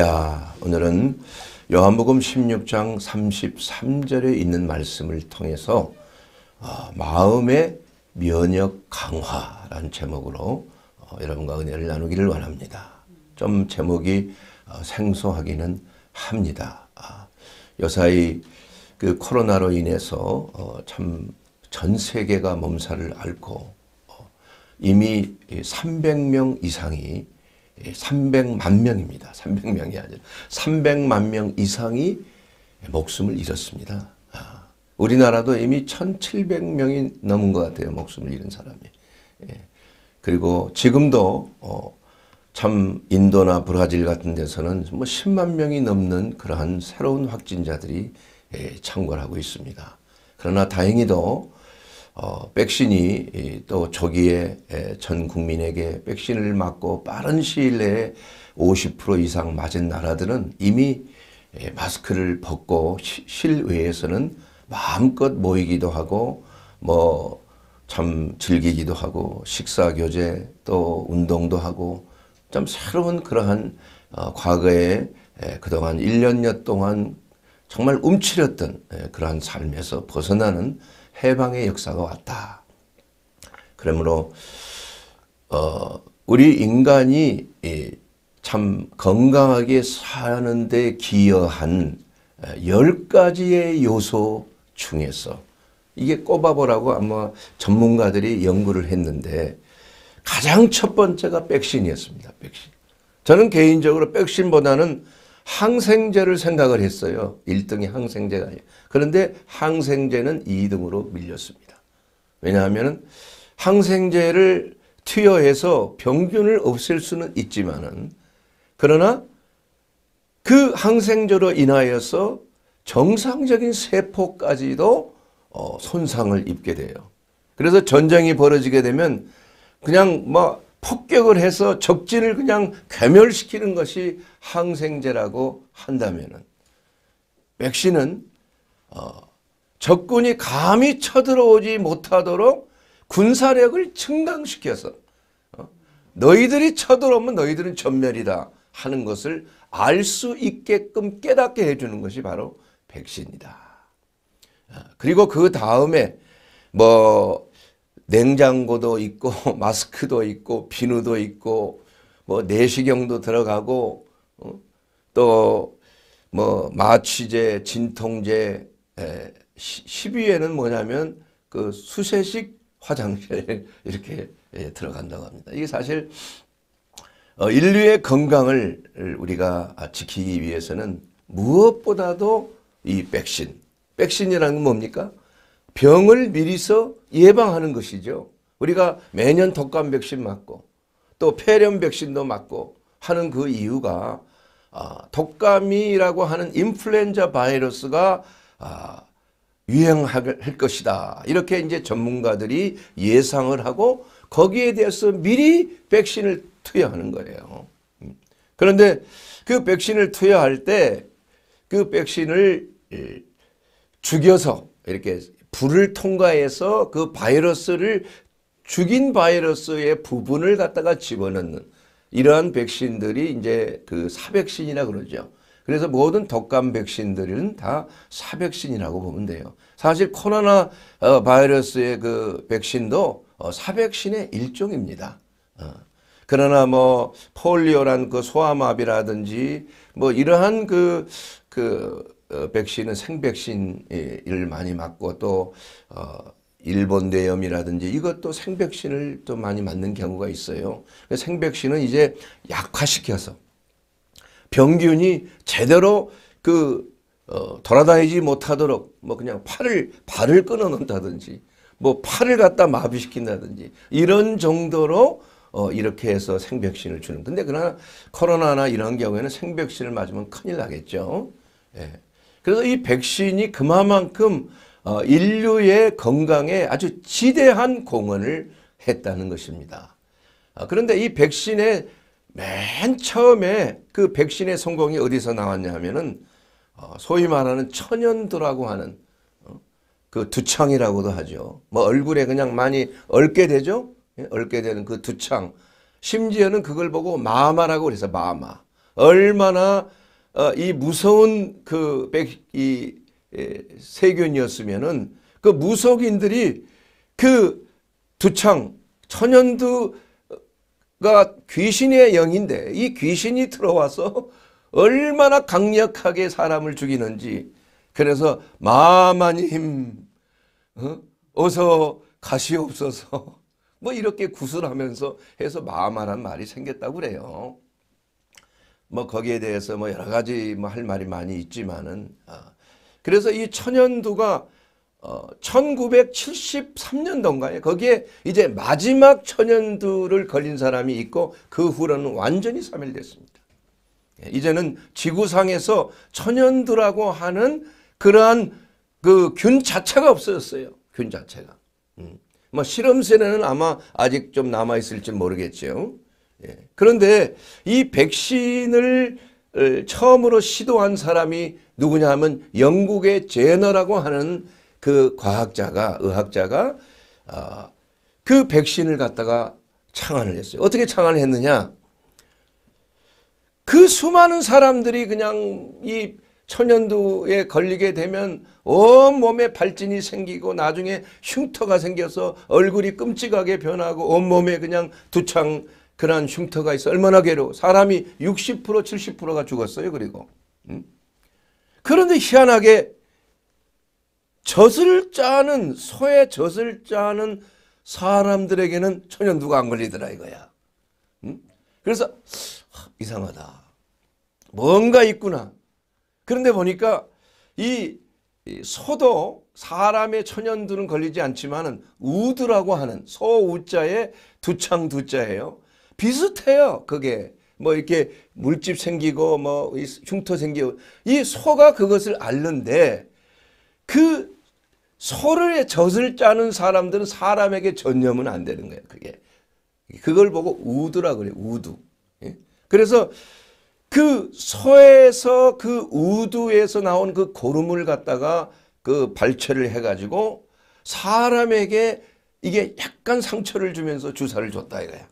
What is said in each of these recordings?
야 오늘은 요한복음 16장 33절에 있는 말씀을 통해서 어, 마음의 면역 강화라는 제목으로 어, 여러분과 은혜를 나누기를 원합니다. 좀 제목이 어, 생소하기는 합니다. 아, 요사이 그 코로나로 인해서 참 전 세계가 몸살을 앓고 이미 300명 이상이 300만 예, 명입니다. 300명이 아니라 300만 명 이상이 목숨을 잃었습니다. 아, 우리나라도 이미 1,700명이 넘은 것 같아요. 목숨을 잃은 사람이. 예, 그리고 지금도 어, 참 인도나 브라질 같은 데서는 뭐 10만 명이 넘는 그러한 새로운 확진자들이 예, 창궐하고 있습니다. 그러나 다행히도 어, 백신이 또 초기에 전 국민에게 백신을 맞고 빠른 시일 내에 50% 이상 맞은 나라들은 이미 마스크를 벗고 실외에서는 마음껏 모이기도 하고 뭐 참 즐기기도 하고 식사 교제 또 운동도 하고 좀 새로운 그러한 어, 과거에 에, 그동안 1년여 동안 정말 움츠렸던 에, 그러한 삶에서 벗어나는 해방의 역사가 왔다. 그러므로 어, 우리 인간이 참 건강하게 사는데 기여한 열 가지의 요소 중에서 이게 꼽아보라고 아마 전문가들이 연구를 했는데 가장 첫 번째가 백신이었습니다. 백신. 저는 개인적으로 백신보다는 항생제를 생각을 했어요. 1등이 항생제가 아니에요. 그런데 항생제는 2등으로 밀렸습니다. 왜냐하면 항생제를 투여해서 병균을 없앨 수는 있지만은 그러나 그 항생제로 인하여서 정상적인 세포까지도 어, 손상을 입게 돼요. 그래서 전쟁이 벌어지게 되면 그냥 뭐 폭격을 해서 적진을 그냥 괴멸시키는 것이 항생제라고 한다면 백신은 어, 적군이 감히 쳐들어오지 못하도록 군사력을 증강시켜서 어, 너희들이 쳐들어오면 너희들은 전멸이다 하는 것을 알 수 있게끔 깨닫게 해주는 것이 바로 백신이다. 어, 그리고 그 다음에 뭐 냉장고도 있고 마스크도 있고 비누도 있고 뭐 내시경도 들어가고 어? 또뭐 마취제, 진통제 에, 10위에는 뭐냐면 그 수세식 화장실 이렇게 예, 들어간다고 합니다. 이게 사실 어, 인류의 건강을 우리가 지키기 위해서는 무엇보다도 이 백신, 백신이라는 건 뭡니까? 병을 미리서 예방하는 것이죠. 우리가 매년 독감 백신 맞고 또 폐렴 백신도 맞고 하는 그 이유가 아, 독감이라고 하는 인플루엔자 바이러스가 아, 유행할 것이다. 이렇게 이제 전문가들이 예상을 하고 거기에 대해서 미리 백신을 투여하는 거예요. 음. 그런데 그 백신을 투여할 때 그 백신을 음, 죽여서 이렇게 불을 통과해서 그 바이러스를 죽인 바이러스의 부분을 갖다가 집어넣는 이러한 백신들이 이제 그 사백신이라 그러죠. 그래서 모든 독감 백신들은 다 사백신이라고 보면 돼요. 사실 코로나 어, 바이러스의 그 백신도 어, 사백신의 일종입니다. 어. 그러나 뭐 폴리오란 그 소아마비라든지 뭐 이러한 그그 그, 그 어, 백신은 생백신을 예, 많이 맞고 또 어, 일본 뇌염이라든지 이것도 생백신을 또 많이 맞는 경우가 있어요. 그 생백신은 이제 약화시켜서 병균이 제대로 그 어, 돌아다니지 못하도록 뭐 그냥 팔을 발을 끊어 놓는다든지 뭐 팔을 갖다 마비시킨다든지 이런 정도로 어, 이렇게 해서 생백신을 주는. 근데 그러나 코로나나 이런 경우에는 생백신을 맞으면 큰일 나겠죠. 예. 그래서 이 백신이 그만큼 어, 인류의 건강에 아주 지대한 공헌을 했다는 것입니다. 어, 그런데 이 백신의 맨 처음에 그 백신의 성공이 어디서 나왔냐 하면은 어, 소위 말하는 천연두라고 하는 그 두창이라고도 하죠. 뭐 얼굴에 그냥 많이 얽게 되죠. 예, 얽게 되는 그 두창. 심지어는 그걸 보고 마마라고 그래서 마마. 얼마나 어, 이 무서운 그 백, 이 예, 세균이었으면은 그 무속인들이 그 두창 천연두가 귀신의 영인데 이 귀신이 들어와서 얼마나 강력하게 사람을 죽이는지 그래서 마마님 어? 어서 가시옵소서 뭐 이렇게 구슬하면서 해서 마마란 말이 생겼다고 그래요. 뭐 거기에 대해서 뭐 여러 가지 뭐 할 말이 많이 있지만은 아, 그래서 이 천연두가 어, 1973년도인가에 거기에 이제 마지막 천연두를 걸린 사람이 있고 그 후로는 완전히 사멸됐습니다. 예, 이제는 지구상에서 천연두라고 하는 그러한 그 균 자체가 없어졌어요. 균 자체가. 음. 뭐실험실에는 아마 아직 좀 남아있을지 모르겠죠. 예. 그런데 이 백신을 어, 처음으로 시도한 사람이 누구냐 하면 영국의 제너라고 하는 그 과학자가 의학자가 어, 그 백신을 갖다가 창안을 했어요. 어떻게 창안을 했느냐? 그 수많은 사람들이 그냥 이 천연두에 걸리게 되면 온몸에 발진이 생기고 나중에 흉터가 생겨서 얼굴이 끔찍하게 변하고 온몸에 그냥 두창 그러한 흉터가 있어 얼마나 괴로워. 사람이 60% 70%가 죽었어요. 그리고 음? 그런데 희한하게 젖을 짜는 소에 젖을 짜는 사람들에게는 전혀 누가 안 걸리더라 이거야. 음? 그래서 하, 이상하다. 뭔가 있구나. 그런데 보니까 이, 소도 사람의 천연두는 걸리지 않지만 우두라고 하는 소우자에 두창두자예요. 비슷해요. 그게 뭐 이렇게 물집 생기고 뭐 흉터 생기고 이 소가 그것을 앓는데 그 소를 젖을 짜는 사람들은 사람에게 전념은 안 되는 거예요. 그게 그걸 보고 우두라 그래요. 우두. 예? 그래서 그 소에서 그 우두에서 나온 그 고름을 갖다가 그 발췌를 해가지고 사람에게 이게 약간 상처를 주면서 주사를 줬다 이거야.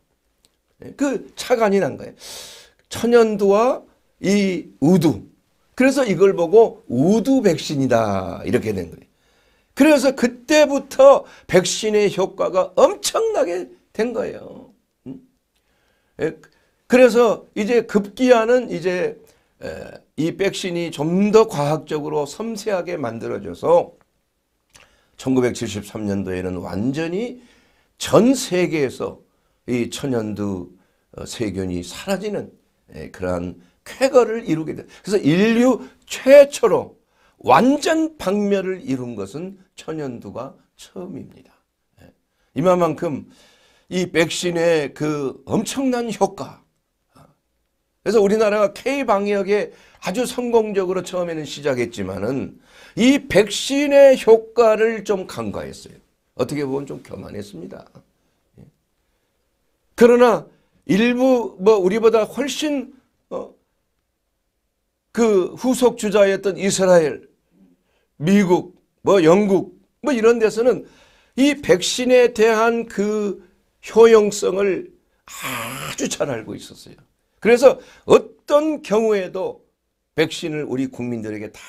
네, 그 차관이 난 거예요. 천연두와 이 우두. 그래서 이걸 보고 우두 백신이다 이렇게 된 거예요. 그래서 그때부터 백신의 효과가 엄청나게 된 거예요. 음? 예, 그래서 이제 급기야는 이제 이 백신이 좀 더 과학적으로 섬세하게 만들어져서 1973년도에는 완전히 전 세계에서 이 천연두 어, 세균이 사라지는 예, 그러한 쾌거를 이루게 돼. 그래서 인류 최초로 완전 박멸을 이룬 것은 천연두가 처음입니다. 예. 이만큼 이 백신의 그 엄청난 효과. 아, 그래서 우리나라가 K방역에 아주 성공적으로 처음에는 시작했지만은 이 백신의 효과를 좀 간과했어요. 어떻게 보면 좀 교만했습니다. 그러나 일부 뭐 우리보다 훨씬 어, 그 후속 주자였던 이스라엘, 미국, 뭐 영국 뭐 이런 데서는 이 백신에 대한 그 효용성을 아주 잘 알고 있었어요. 그래서 어떤 경우에도 백신을 우리 국민들에게 다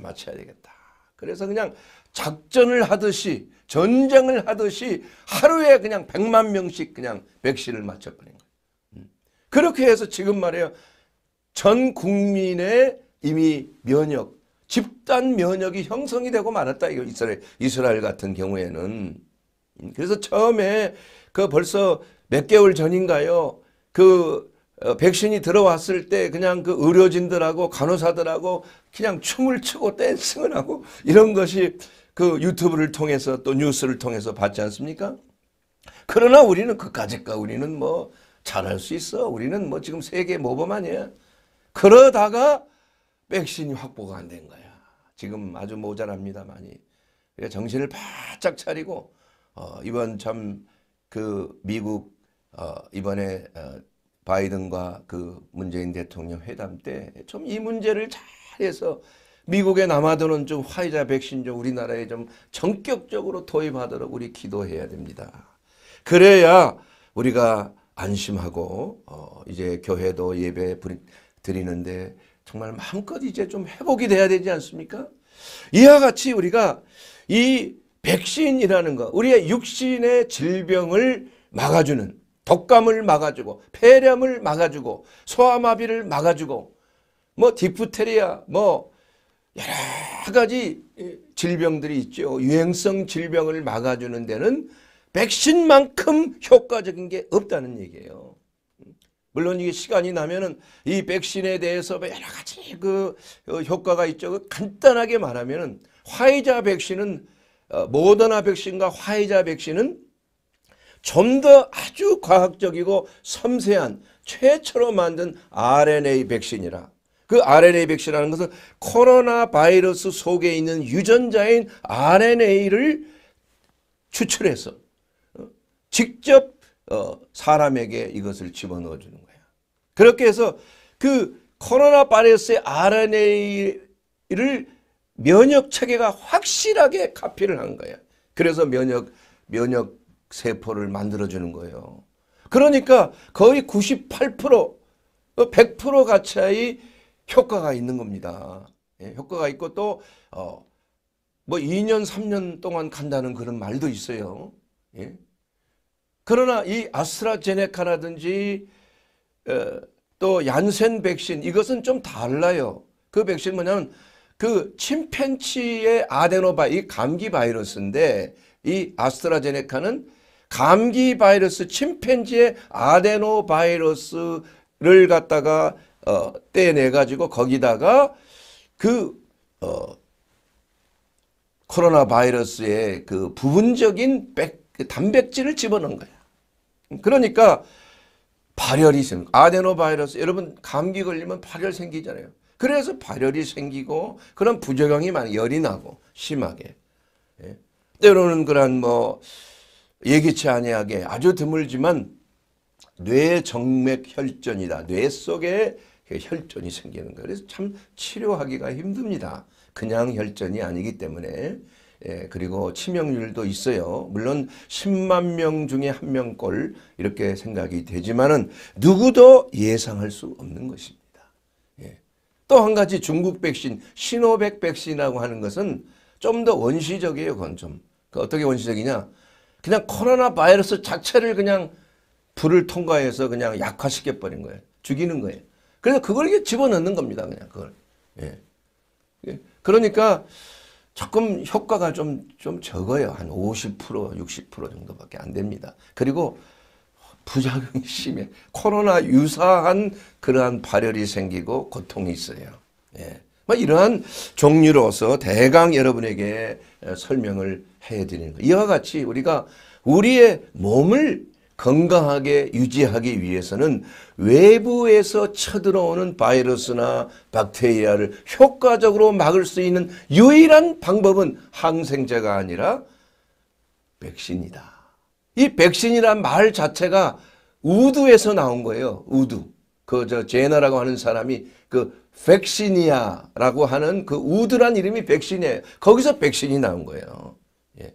맞춰야 되겠다. 그래서 그냥 작전을 하듯이 전쟁을 하듯이 하루에 그냥 백만 명씩 그냥 백신을 맞춰버린 거예요. 음. 그렇게 해서 지금 말이에요. 전 국민의 이미 면역, 집단 면역이 형성이 되고 말았다. 이거 이스라엘, 이스라엘 같은 경우에는. 음, 그래서 처음에 그 벌써 몇 개월 전인가요? 그 어, 백신이 들어왔을 때 그냥 그 의료진들하고 간호사들하고 그냥 춤을 추고 댄싱을 하고 이런 것이 그 유튜브를 통해서 또 뉴스를 통해서 봤지 않습니까? 그러나 우리는 그까짓가 우리는 뭐 잘할 수 있어. 우리는 뭐 지금 세계 모범 아니야. 그러다가 백신이 확보가 안 된 거야. 지금 아주 모자랍니다 많이. 그러니까 정신을 바짝 차리고 어, 이번 참 그 미국 어, 이번에 어, 바이든과 그 문재인 대통령 회담 때 좀 이 문제를 잘해서 미국의 남아도는 좀 화이자 백신 좀 우리나라에 좀 전격적으로 도입하도록 우리 기도해야 됩니다. 그래야 우리가 안심하고 어 이제 교회도 예배 드리는데 정말 마음껏 이제 좀 회복이 돼야 되지 않습니까? 이와 같이 우리가 이 백신이라는 것, 우리의 육신의 질병을 막아주는 독감을 막아주고 폐렴을 막아주고 소아마비를 막아주고 뭐 디프테리아 뭐 여러 가지 예, 질병들이 있죠. 유행성 질병을 막아주는 데는 백신만큼 효과적인 게 없다는 얘기예요. 물론 이게 시간이 나면은 이 백신에 대해서 뭐 여러 가지 그 어, 효과가 있죠. 그 간단하게 말하면은 화이자 백신은 어, 모더나 백신과 화이자 백신은 좀 더 아주 과학적이고 섬세한 최초로 만든 RNA 백신이라 그 RNA 백신이라는 것은 코로나 바이러스 속에 있는 유전자인 RNA를 추출해서 어, 직접 어, 사람에게 이것을 집어넣어주는 거야. 그렇게 해서 그 코로나 바이러스의 RNA를 면역 체계가 확실하게 카피를 한 거야. 그래서 면역 면역 세포를 만들어주는 거예요. 그러니까 거의 98% 100% 가차의 효과가 있는 겁니다. 예, 효과가 있고 또, 어, 뭐 2년, 3년 동안 간다는 그런 말도 있어요. 예? 그러나 이 아스트라제네카라든지 어, 또 얀센 백신 이것은 좀 달라요. 그 백신 뭐냐면 그 침팬치의 아데노바 이 감기 바이러스인데 이 아스트라제네카는 감기 바이러스 침팬지의 아데노 바이러스를 갖다가 어, 떼내 가지고 거기다가 그 어, 코로나 바이러스의 그 부분적인 백, 그 단백질을 집어넣은 거야. 그러니까 발열이 생 아데노 바이러스 여러분 감기 걸리면 발열 생기잖아요. 그래서 발열이 생기고 그런 부작용이 많이 열이 나고 심하게 예. 때로는 그런 뭐 예기치 아니하게 아주 드물지만 뇌 정맥 혈전이다. 뇌 속에 혈전이 생기는 거예요. 그래서 참 치료하기가 힘듭니다. 그냥 혈전이 아니기 때문에 예, 그리고 치명률도 있어요. 물론 10만 명 중에 한 명꼴 이렇게 생각이 되지만은 누구도 예상할 수 없는 것입니다. 예. 또 한 가지 중국 백신, 신호백 백신이라고 하는 것은 좀 더 원시적이에요. 그건 좀. 그 어떻게 원시적이냐? 그냥 코로나 바이러스 자체를 그냥 불을 통과해서 그냥 약화시켜 버린 거예요. 죽이는 거예요. 그래서 그걸 집어넣는 겁니다. 그냥 그걸. 예. 예. 그러니까 조금 효과가 좀, 좀 적어요. 한 50%, 60% 정도밖에 안 됩니다. 그리고 부작용이 심해. 코로나 유사한 그러한 발열이 생기고 고통이 있어요. 예. 뭐 이러한 종류로서 대강 여러분에게 설명을 해드리는 것. 이와 같이 우리가 우리의 몸을 건강하게 유지하기 위해서는 외부에서 쳐들어오는 바이러스나 박테리아를 효과적으로 막을 수 있는 유일한 방법은 항생제가 아니라 백신이다. 이 백신이란 말 자체가 우두에서 나온 거예요. 우두. 그저 제나라고 하는 사람이 그 백신이야라고 하는 그 우드란 이름이 백신이에요. 거기서 백신이 나온 거예요. 예.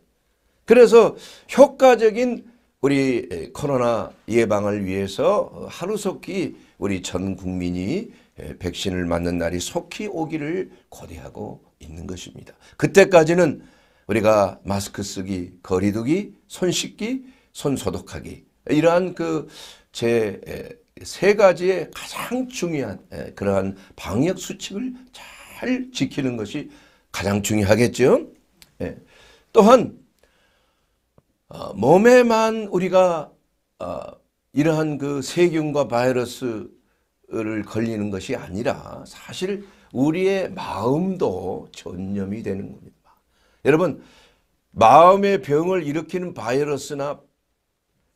그래서 효과적인 우리 코로나 예방을 위해서 어, 하루속히 우리 전 국민이 백신을 맞는 날이 속히 오기를 고대하고 있는 것입니다. 그때까지는 우리가 마스크 쓰기, 거리두기, 손 씻기, 손 소독하기 이러한 그 제 세 가지의 가장 중요한 그러한 방역 수칙을 잘 지키는 것이 가장 중요하겠죠. 예. 또한 어, 몸에만 우리가 어, 이러한 그 세균과 바이러스를 걸리는 것이 아니라 사실 우리의 마음도 전염이 되는 겁니다. 여러분 마음의 병을 일으키는 바이러스나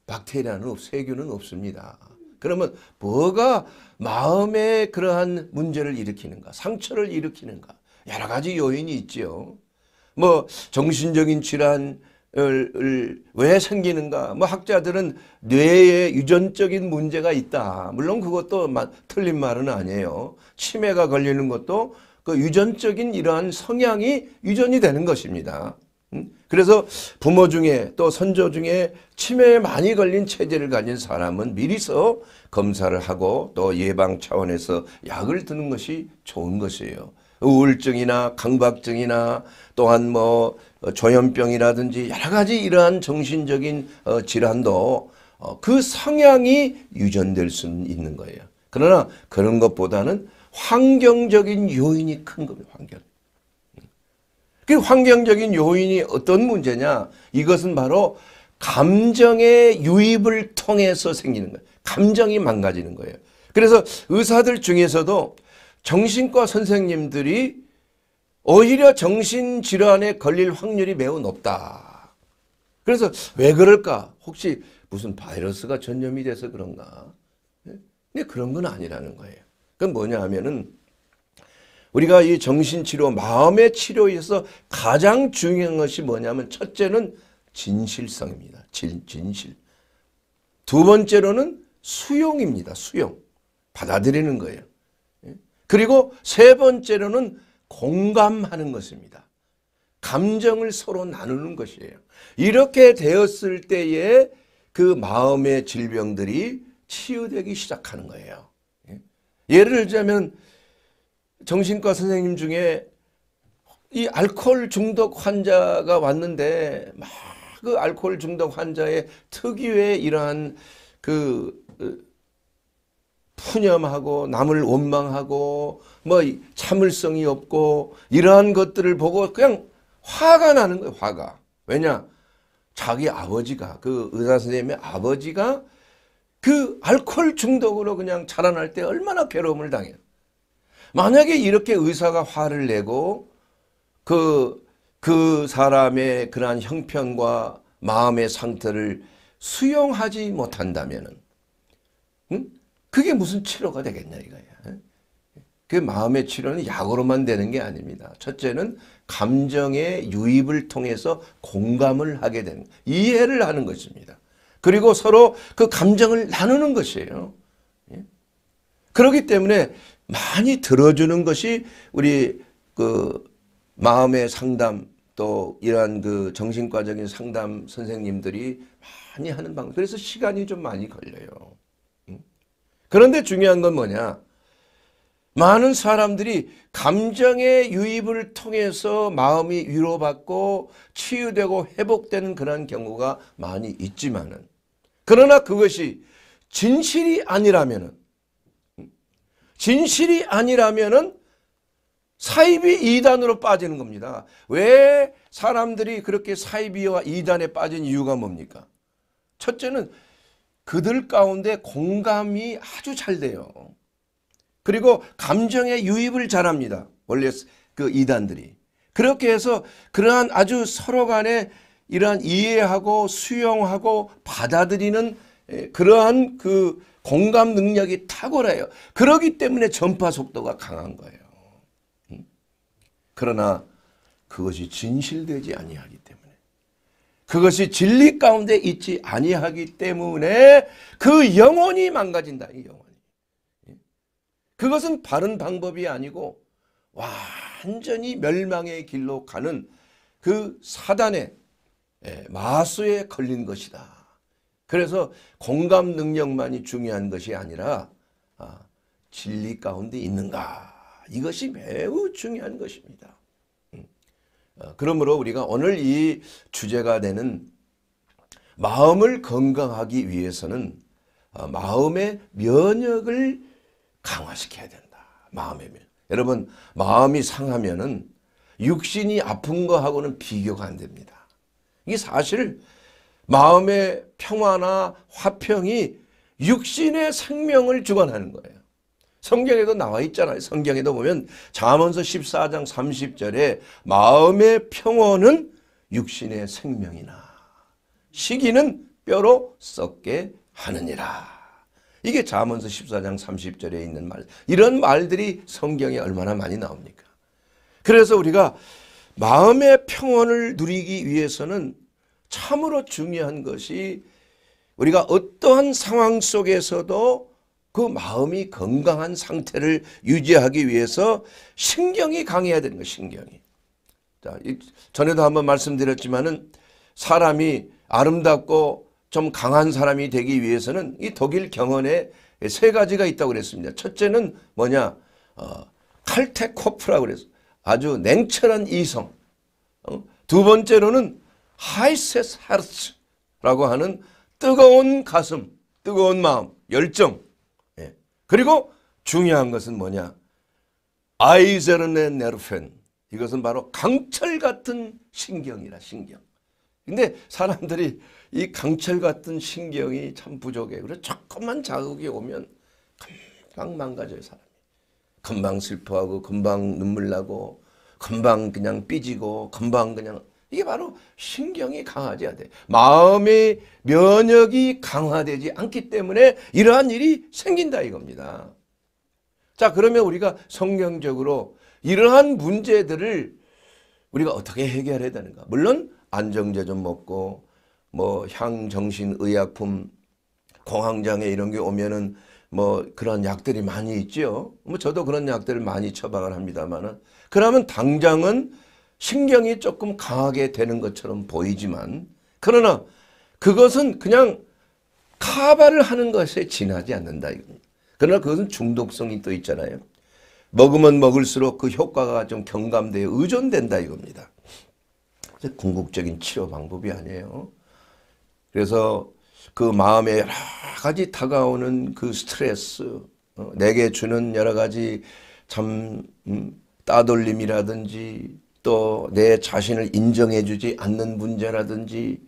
박테리아는 세균은 없습니다. 그러면 뭐가 마음에 그러한 문제를 일으키는가 상처를 일으키는가 여러 가지 요인이 있지뭐 정신적인 질환 왜 생기는가? 뭐 학자들은 뇌에 유전적인 문제가 있다. 물론 그것도 마, 틀린 말은 아니에요. 치매가 걸리는 것도 그 유전적인 이러한 성향이 유전이 되는 것입니다. 음? 그래서 부모 중에 또 선조 중에 치매에 많이 걸린 체질을 가진 사람은 미리서 검사를 하고 또 예방 차원에서 약을 드는 것이 좋은 것이에요. 우울증이나 강박증이나 또한 뭐 조현병이라든지 여러 가지 이러한 정신적인 어, 질환도 어, 그 성향이 유전될 수는 있는 거예요. 그러나 그런 것보다는 환경적인 요인이 큰 겁니다. 환경. 음. 그 환경적인 요인이 어떤 문제냐? 이것은 바로 감정의 유입을 통해서 생기는 거예요. 감정이 망가지는 거예요. 그래서 의사들 중에서도 정신과 선생님들이 오히려 정신질환에 걸릴 확률이 매우 높다. 그래서 왜 그럴까? 혹시 무슨 바이러스가 전염이 돼서 그런가? 예? 근데 그런 건 아니라는 거예요. 그건 뭐냐 하면은 우리가 이 정신치료, 마음의 치료에서 가장 중요한 것이 뭐냐면 첫째는 진실성입니다. 진, 진실. 두 번째로는 수용입니다. 수용. 받아들이는 거예요. 그리고 세 번째로는 공감하는 것입니다. 감정을 서로 나누는 것이에요. 이렇게 되었을 때에 그 마음의 질병들이 치유되기 시작하는 거예요. 예? 예를 들자면 정신과 선생님 중에 이 알코올 중독 환자가 왔는데 막 그 알코올 중독 환자의 특유의 이러한 그 어, 푸념하고 남을 원망하고 뭐 참을성이 없고 이러한 것들을 보고 그냥 화가 나는 거예요. 화가. 왜냐? 자기 아버지가 그 의사 선생님의 아버지가 그 알코올 중독으로 그냥 자라날 때 얼마나 괴로움을 당해요. 만약에 이렇게 의사가 화를 내고 그, 그 사람의 그러한 형편과 마음의 상태를 수용하지 못한다면은, 응? 그게 무슨 치료가 되겠냐 이거야. 그 마음의 치료는 약으로만 되는 게 아닙니다. 첫째는 감정의 유입을 통해서 공감을 하게 되는 이해를 하는 것입니다. 그리고 서로 그 감정을 나누는 것이에요. 예? 그렇기 때문에 많이 들어주는 것이 우리 그 마음의 상담 또 이러한 그 정신과적인 상담 선생님들이 많이 하는 방법. 그래서 시간이 좀 많이 걸려요. 그런데 중요한 건 뭐냐? 많은 사람들이 감정의 유입을 통해서 마음이 위로받고 치유되고 회복되는 그런 경우가 많이 있지만은 그러나 그것이 진실이 아니라면은 진실이 아니라면은 사이비 이단으로 빠지는 겁니다. 왜 사람들이 그렇게 사이비와 이단에 빠진 이유가 뭡니까? 첫째는 그들 가운데 공감이 아주 잘 돼요. 그리고 감정의 유입을 잘합니다. 원래 그 이단들이. 그렇게 해서 그러한 아주 서로 간에 이러한 이해하고 수용하고 받아들이는 예, 그러한 그 공감 능력이 탁월해요. 그러기 때문에 전파 속도가 강한 거예요. 그러나 그것이 진실되지 아니하기 때문에 그것이 진리 가운데 있지 아니하기 때문에 그 영혼이 망가진다. 이 영혼이. 예? 그것은 바른 방법이 아니고 완전히 멸망의 길로 가는 그 사단의 예, 마수에 걸린 것이다. 그래서 공감 능력만이 중요한 것이 아니라 아, 진리 가운데 있는가 이것이 매우 중요한 것입니다. 어, 그러므로 우리가 오늘 이 주제가 되는 마음을 건강하기 위해서는 어, 마음의 면역을 강화시켜야 된다. 마음의 면. 여러분 마음이 상하면은 육신이 아픈 거하고는 비교가 안 됩니다. 이게 사실 마음의 평화나 화평이 육신의 생명을 주관하는 거예요. 성경에도 나와 있잖아요. 성경에도 보면 잠언서 14장 30절에 마음의 평온은 육신의 생명이나 시기는 뼈로 썩게 하느니라. 이게 잠언서 14장 30절에 있는 말. 이런 말들이 성경에 얼마나 많이 나옵니까? 그래서 우리가 마음의 평온을 누리기 위해서는 참으로 중요한 것이 우리가 어떠한 상황 속에서도 그 마음이 건강한 상태를 유지하기 위해서 신경이 강해야 되는 거예요. 신경이. 자, 전에도 한번 말씀드렸지만은 사람이 아름답고 좀 강한 사람이 되기 위해서는 이 독일 경언에 세 가지가 있다고 그랬습니다. 첫째는 뭐냐? 어, 칼테코프라고 그래서 아주 냉철한 이성. 어? 두 번째로는 하이세스 하르츠라고 하는 뜨거운 가슴, 뜨거운 마음, 열정. 그리고 중요한 것은 뭐냐? 아이제른의 네 네르펜. 이것은 바로 강철 같은 신경이라 신경. 근데 사람들이 이 강철 같은 신경이 참 부족해. 그래서 조금만 자극이 오면 금방 망가져요 사람이. 금방 슬퍼하고 금방 눈물 나고 금방 그냥 삐지고 금방 그냥 이게 바로 신경이 강화돼야 돼. 마음의 면역이 강화되지 않기 때문에 이러한 일이 생긴다 이겁니다. 자 그러면 우리가 성경적으로 이러한 문제들을 우리가 어떻게 해결해야 되는가. 물론 안정제 좀 먹고 뭐 향정신의약품 공황장애 이런 게 오면은 뭐 그런 약들이 많이 있죠뭐 저도 그런 약들을 많이 처방을 합니다만은 그러면 당장은 신경이 조금 강하게 되는 것처럼 보이지만 그러나 그것은 그냥 카바를 하는 것에 지나지 않는다 그러나 그것은 중독성이 또 있잖아요. 먹으면 먹을수록 그 효과가 좀 경감되어 의존된다 이겁니다. 궁극적인 치료 방법이 아니에요. 그래서 그 마음에 여러 가지 다가오는 그 스트레스, 어, 내게 주는 여러 가지 참 음, 따돌림이라든지 또내 자신을 인정해주지 않는 문제라든지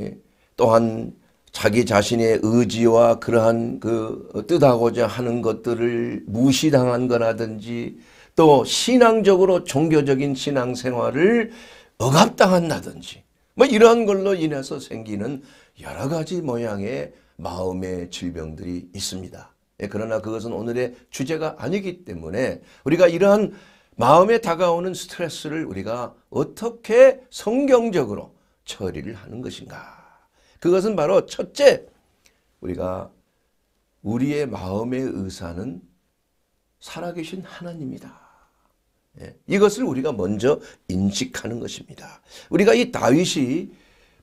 예, 또한 자기 자신의 의지와 그러한 그 뜻하고자 하는 것들을 무시당한 거라든지 또 신앙적으로 종교적인 신앙생활을 억압당한다든지 뭐 이러한 걸로 인해서 생기는 여러 가지 모양의 마음의 질병들이 있습니다. 예, 그러나 그것은 오늘의 주제가 아니기 때문에 우리가 이러한 마음에 다가오는 스트레스를 우리가 어떻게 성경적으로 처리를 하는 것인가. 그것은 바로 첫째, 우리가 우리의 마음의 의사는 살아계신 하나님이다. 예, 이것을 우리가 먼저 인식하는 것입니다. 우리가 이 다윗이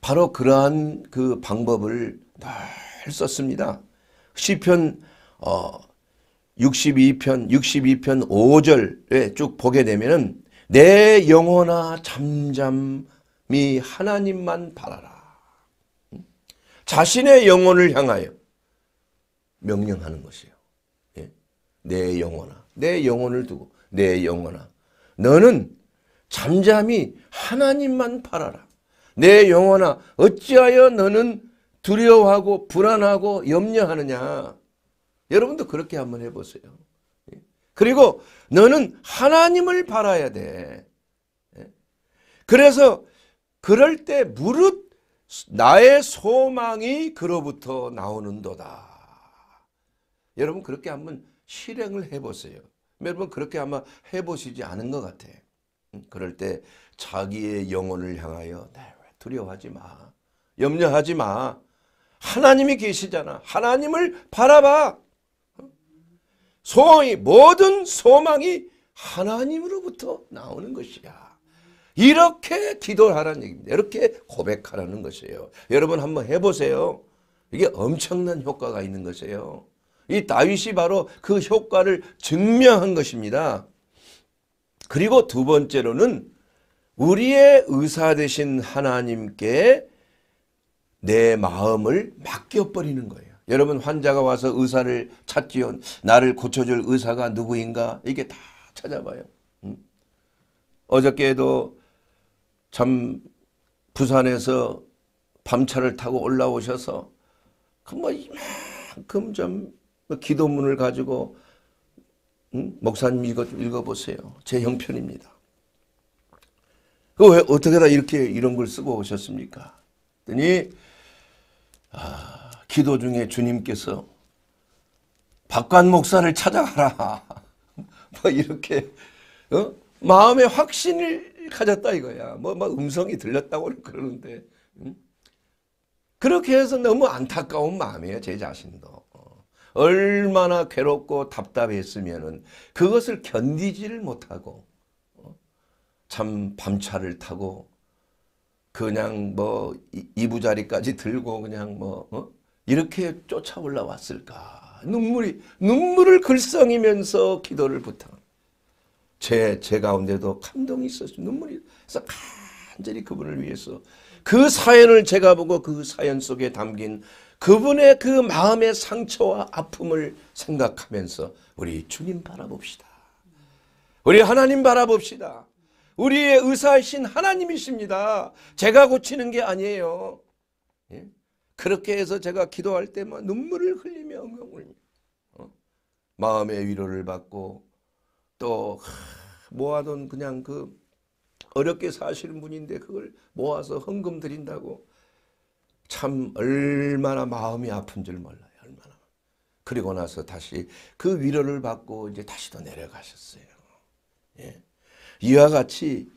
바로 그러한 그 방법을 늘 썼습니다. 시편 어, 62편, 62편 5절에 쭉 보게 되면은 내 영혼아 잠잠히 하나님만 바라라. 자신의 영혼을 향하여 명령하는 것이에요. 예? 내 영혼아, 내 영혼을 두고 내 영혼아, 너는 잠잠히 하나님만 바라라. 내 영혼아, 어찌하여 너는 두려워하고 불안하고 염려하느냐? 여러분도 그렇게 한번 해보세요. 예? 그리고 너는 하나님을 바라야 돼. 예? 그래서 그럴 때 무릇 나의 소망이 그로부터 나오는도다. 여러분 그렇게 한번 실행을 해보세요. 여러분 그렇게 아마 해보시지 않은 것 같아. 음, 그럴 때 자기의 영혼을 향하여 네, 두려워하지 마. 염려하지 마. 하나님이 계시잖아. 하나님을 바라봐. 소망이 모든 소망이 하나님으로부터 나오는 것이야. 이렇게 기도하라는 얘기입니다. 이렇게 고백하라는 것이에요. 여러분 한번 해보세요. 이게 엄청난 효과가 있는 것이에요. 이 다윗이 바로 그 효과를 증명한 것입니다. 그리고 두 번째로는 우리의 의사 되신 하나님께 내 마음을 맡겨버리는 거예요. 여러분 환자가 와서 의사를 찾지요. 나를 고쳐줄 의사가 누구인가? 이게 다 찾아봐요. 음. 어저께도 참 부산에서 밤차를 타고 올라오셔서 그뭐 이만큼 좀 기도문을 가지고 음? 목사님 읽어, 읽어보세요. 제 형편입니다. 그왜 어떻게 다 이렇게 이런 글 쓰고 오셨습니까? 더니 아, 기도 중에 주님께서 박관 목사를 찾아가라. 뭐 이렇게 어? 마음의 확신을 가졌다 이거야. 뭐, 뭐 음성이 들렸다고 그러는데 그렇게 해서 너무 안타까운 마음이에요. 제 자신도. 어, 얼마나 괴롭고 답답했으면 그것을 견디지를 못하고 어? 참 밤차를 타고 그냥 뭐 이부자리까지 들고 그냥 뭐 어? 이렇게 쫓아 올라왔을까? 눈물이 눈물을 글썽이면서 기도를 부탁 제, 제 가운데도 감동이 있었어요. 눈물이 그래서 간절히 그분을 위해서 그 사연을 제가 보고 그 사연 속에 담긴 그분의 그 마음의 상처와 아픔을 생각하면서 우리 주님 바라봅시다. 우리 하나님 바라봅시다. 우리의 의사이신 하나님이십니다. 제가 고치는 게 아니에요. 그렇게 해서 제가 기도할 때막 뭐 눈물을 흘리며 엉엉 울 어? 마음의 위로를 받고 또 하, 모아둔 그냥 그 어렵게 사시는 분인데 그걸 모아서 헌금 드린다고 참 얼마나 마음이 아픈 줄 몰라요. 얼마나. 그리고 나서 다시 그 위로를 받고 이제 다시 또 내려가셨어요. 예. 이와 같이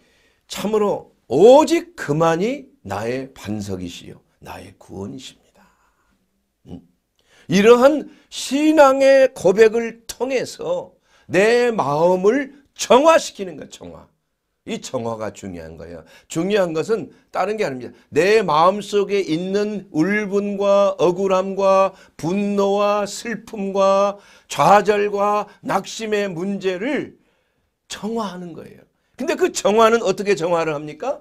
참으로 오직 그만이 나의 반석이시요. 나의 구원이십니다. 음. 이러한 신앙의 고백을 통해서 내 마음을 정화시키는 것, 정화. 이 정화가 중요한 거예요. 중요한 것은 다른 게 아닙니다. 내 마음속에 있는 울분과 억울함과 분노와 슬픔과 좌절과 낙심의 문제를 정화하는 거예요. 근데 그 정화는 어떻게 정화를 합니까?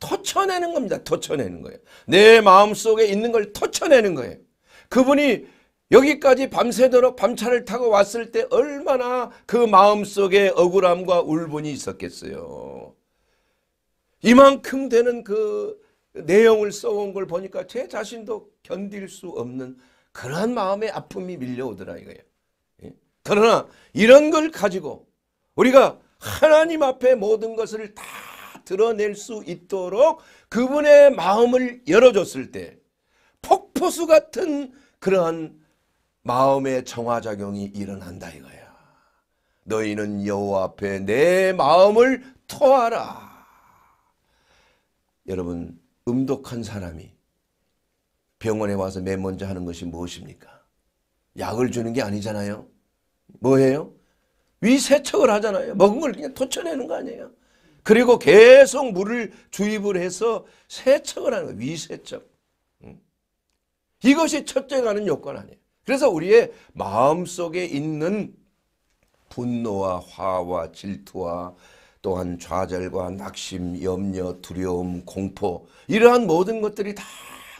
터쳐내는 겁니다. 터쳐내는 거예요. 내 마음속에 있는 걸 터쳐내는 거예요. 그분이 여기까지 밤새도록 밤차를 타고 왔을 때 얼마나 그 마음속에 억울함과 울분이 있었겠어요. 이만큼 되는 그 내용을 써온 걸 보니까 제 자신도 견딜 수 없는 그러한 마음의 아픔이 밀려오더라 이거예요. 예? 그러나 이런 걸 가지고 우리가 하나님 앞에 모든 것을 다 드러낼 수 있도록 그분의 마음을 열어줬을 때 폭포수 같은 그러한 마음의 정화작용이 일어난다 이거야. 너희는 여호와 앞에 내 마음을 토하라. 여러분 음독한 사람이 병원에 와서 맨 먼저 하는 것이 무엇입니까? 약을 주는 게 아니잖아요. 뭐예요? 위세척을 하잖아요. 먹은 걸 그냥 토쳐내는 거 아니에요. 그리고 계속 물을 주입을 해서 세척을 하는 거예요. 위세척. 이것이 첫째 가는 요건 아니에요. 그래서 우리의 마음속에 있는 분노와 화와 질투와 또한 좌절과 낙심, 염려, 두려움, 공포 이러한 모든 것들이 다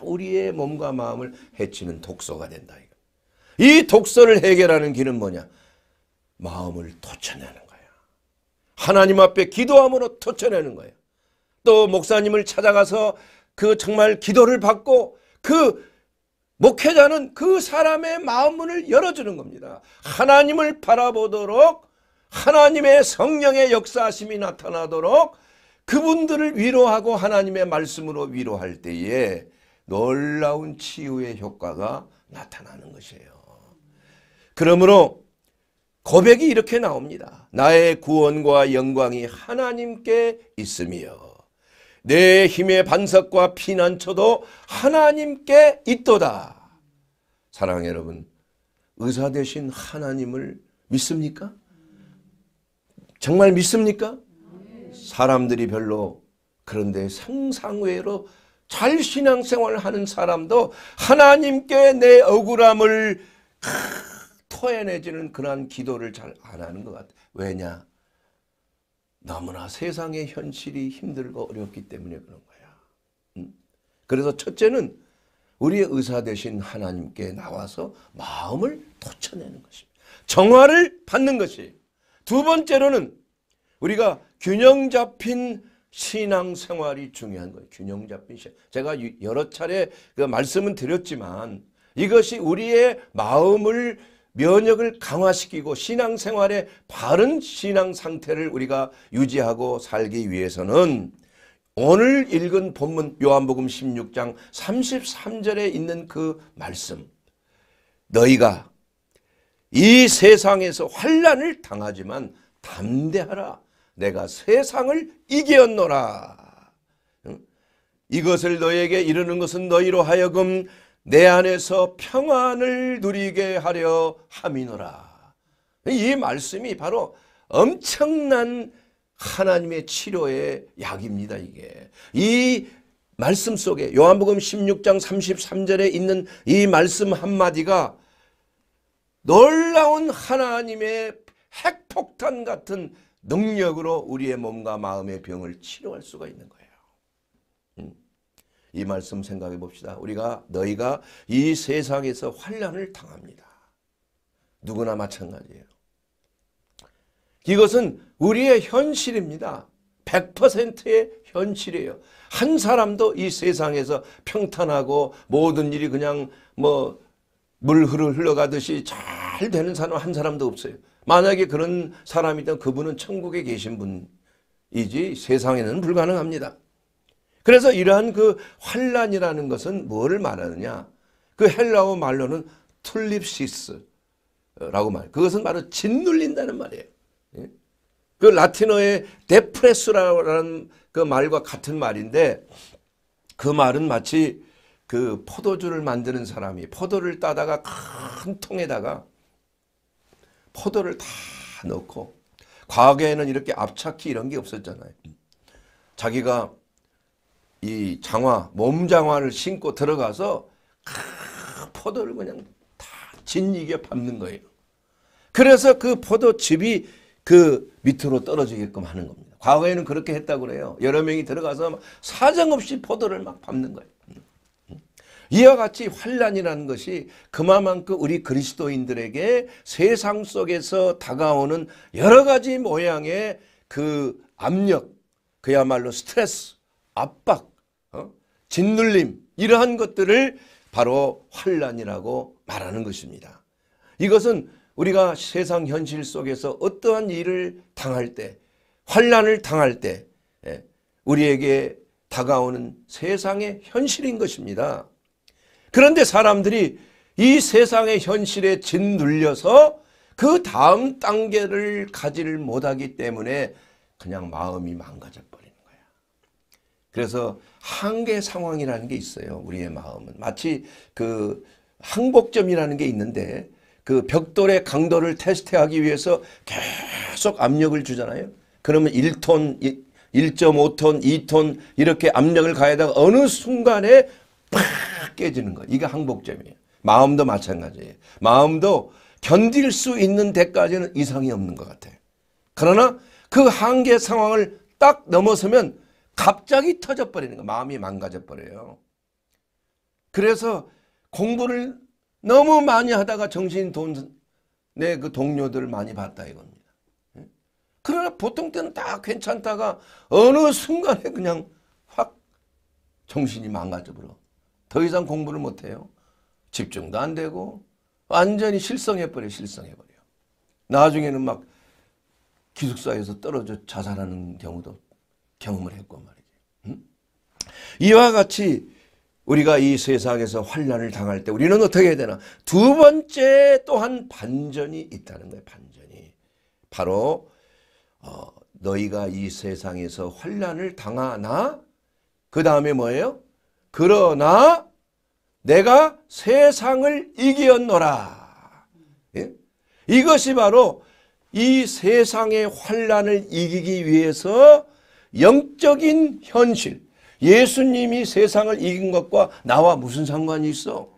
우리의 몸과 마음을 해치는 독소가 된다. 이 독소를 해결하는 길은 뭐냐? 마음을 터쳐내는 하나님 앞에 기도함으로 터쳐내는 거예요. 또 목사님을 찾아가서 그 정말 기도를 받고 그 목회자는 그 사람의 마음 문을 열어주는 겁니다. 하나님을 바라보도록 하나님의 성령의 역사심이 나타나도록 그분들을 위로하고 하나님의 말씀으로 위로할 때에 놀라운 치유의 효과가 나타나는 것이에요. 그러므로 고백이 이렇게 나옵니다. 나의 구원과 영광이 하나님께 있으며 내 힘의 반석과 피난처도 하나님께 있도다. 사랑 여러분, 의사 되신 하나님을 믿습니까? 정말 믿습니까? 사람들이 별로 그런데 상상외로 잘신앙생활 하는 사람도 하나님께 내 억울함을 토해내지는 그러한 기도를 잘 안 하는 것 같아요. 왜냐? 너무나 세상의 현실이 힘들고 어렵기 때문에 그런 거야. 그래서 첫째는 우리의 의사 되신 하나님께 나와서 마음을 토쳐내는 것입니다. 정화를 받는 것이. 두 번째로는 우리가 균형 잡힌 신앙 생활이 중요한 거예요. 균형 잡힌 신앙. 제가 여러 차례 그 말씀은 드렸지만 이것이 우리의 마음을 면역을 강화시키고 신앙생활의 바른 신앙 상태를 우리가 유지하고 살기 위해서는 오늘 읽은 본문 요한복음 16장 33절에 있는 그 말씀 너희가 이 세상에서 환란을 당하지만 담대하라 내가 세상을 이겼노라 이것을 너에게 희 이르는 것은 너희로 하여금 내 안에서 평안을 누리게 하려 함이노라. 이 말씀이 바로 엄청난 하나님의 치료의 약입니다. 이게 이 말씀 속에 요한복음 16장 33절에 있는 이 말씀 한마디가 놀라운 하나님의 핵폭탄 같은 능력으로 우리의 몸과 마음의 병을 치료할 수가 있는 거예요. 이 말씀 생각해 봅시다. 우리가 너희가 이 세상에서 환란을 당합니다. 누구나 마찬가지예요. 이것은 우리의 현실입니다. 100%의 현실이에요. 한 사람도 이 세상에서 평탄하고 모든 일이 그냥 뭐물 흘러가듯이 잘 되는 사람 한 사람도 없어요. 만약에 그런 사람이면 그분은 천국에 계신 분이지 세상에는 불가능합니다. 그래서 이러한 그 환란이라는 것은 뭐를 말하느냐? 그 헬라어 말로는 툴립시스라고 말. 그것은 바로 짓눌린다는 말이에요. 예? 그 라틴어의 데프레스라는 그 말과 같은 말인데 그 말은 마치 그 포도주를 만드는 사람이 포도를 따다가 큰 통에다가 포도를 다 넣고 과거에는 이렇게 압착기 이런 게 없었잖아요. 자기가 이 장화, 몸장화를 신고 들어가서 큰 포도를 그냥 다 진이게 밟는 거예요. 그래서 그 포도즙이 그 밑으로 떨어지게끔 하는 겁니다. 과거에는 그렇게 했다고 그래요. 여러 명이 들어가서 사정없이 포도를 막 밟는 거예요. 이와 같이 환란이라는 것이 그만큼 우리 그리스도인들에게 세상 속에서 다가오는 여러 가지 모양의 그 압력, 그야말로 스트레스, 압박, 어? 짓눌림 이러한 것들을 바로 환란이라고 말하는 것입니다. 이것은 우리가 세상 현실 속에서 어떠한 일을 당할 때 환란을 당할 때 예, 우리에게 다가오는 세상의 현실인 것입니다. 그런데 사람들이 이 세상의 현실에 짓눌려서 그 다음 단계를 가지를 못하기 때문에 그냥 마음이 망가져 그래서 한계 상황이라는 게 있어요. 우리의 마음은. 마치 그 항복점이라는 게 있는데 그 벽돌의 강도를 테스트하기 위해서 계속 압력을 주잖아요. 그러면 1톤, 1.5톤, 2톤 이렇게 압력을 가해다가 어느 순간에 팍 깨지는 거예요. 이게 항복점이에요. 마음도 마찬가지예요. 마음도 견딜 수 있는 데까지는 이상이 없는 것 같아요. 그러나 그 한계 상황을 딱 넘어서면 갑자기 터져버리는 거 마음이 망가져버려요. 그래서 공부를 너무 많이 하다가 정신 돈 내 그 동료들을 많이 봤다 이겁니다. 예? 그러나 보통 때는 다 괜찮다가 어느 순간에 그냥 확 정신이 망가져버려. 더 이상 공부를 못해요. 집중도 안 되고 완전히 실성해버려 실성해버려. 나중에는 막 기숙사에서 떨어져 자살하는 경우도 경험을 했고 말이죠. 음? 이와 같이 우리가 이 세상에서 환란을 당할 때 우리는 어떻게 해야 되나? 두 번째 또한 반전이 있다는 거예요. 반전이 바로 어, 너희가 이 세상에서 환란을 당하나 그 다음에 뭐예요? 그러나 내가 세상을 이기었노라. 예? 이것이 바로 이 세상의 환란을 이기기 위해서 영적인 현실 예수님이 세상을 이긴 것과 나와 무슨 상관이 있어?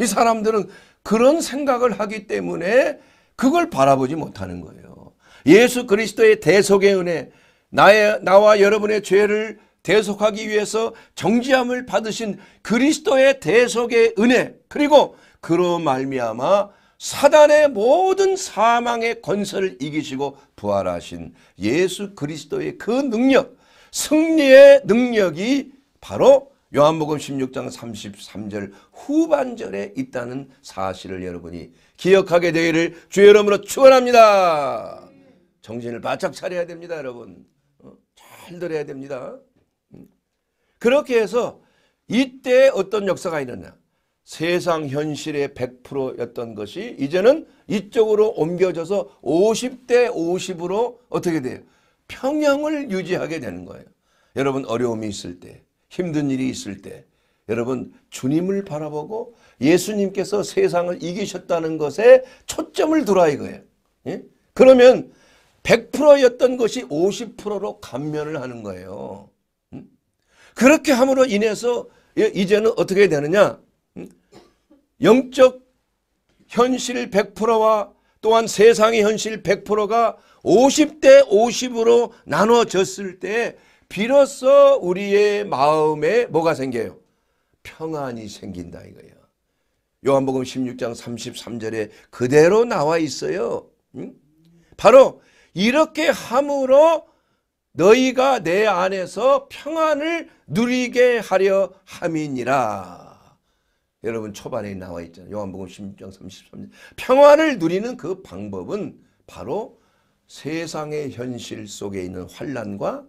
이 사람들은 그런 생각을 하기 때문에 그걸 바라보지 못하는 거예요. 예수 그리스도의 대속의 은혜, 나의, 나와 여러분의 죄를 대속하기 위해서 정지함을 받으신 그리스도의 대속의 은혜, 그리고 그로 말미암아 사단의 모든 사망의 건설을 이기시고 부활하신 예수 그리스도의 그 능력, 승리의 능력이 바로 요한복음 16장 33절 후반절에 있다는 사실을 여러분이 기억하게 되기를 주의 러분으로 축원합니다. 정신을 바짝 차려야 됩니다, 여러분. 어, 잘 들어야 됩니다. 음. 그렇게 해서 이때 어떤 역사가 있었나 세상 현실의 100%였던 것이 이제는 이쪽으로 옮겨져서 50대 50으로 어떻게 돼요? 평형을 유지하게 되는 거예요. 여러분 어려움이 있을 때 힘든 일이 있을 때 여러분 주님을 바라보고 예수님께서 세상을 이기셨다는 것에 초점을 두라 이거예요. 예? 그러면 100%였던 것이 50%로 감면을 하는 거예요. 음? 그렇게 함으로 인해서 이제는 어떻게 되느냐? 영적 현실 100%와 또한 세상의 현실 100%가 50대 50으로 나눠졌을 때 비로소 우리의 마음에 뭐가 생겨요? 평안이 생긴다 이거예요. 요한복음 16장 33절에 그대로 나와 있어요. 응? 바로 이렇게 함으로 너희가 내 안에서 평안을 누리게 하려 함이니라. 여러분 초반에 나와 있잖아요. 요한복음 16장 33절. 평화를 누리는 그 방법은 바로 세상의 현실 속에 있는 환란과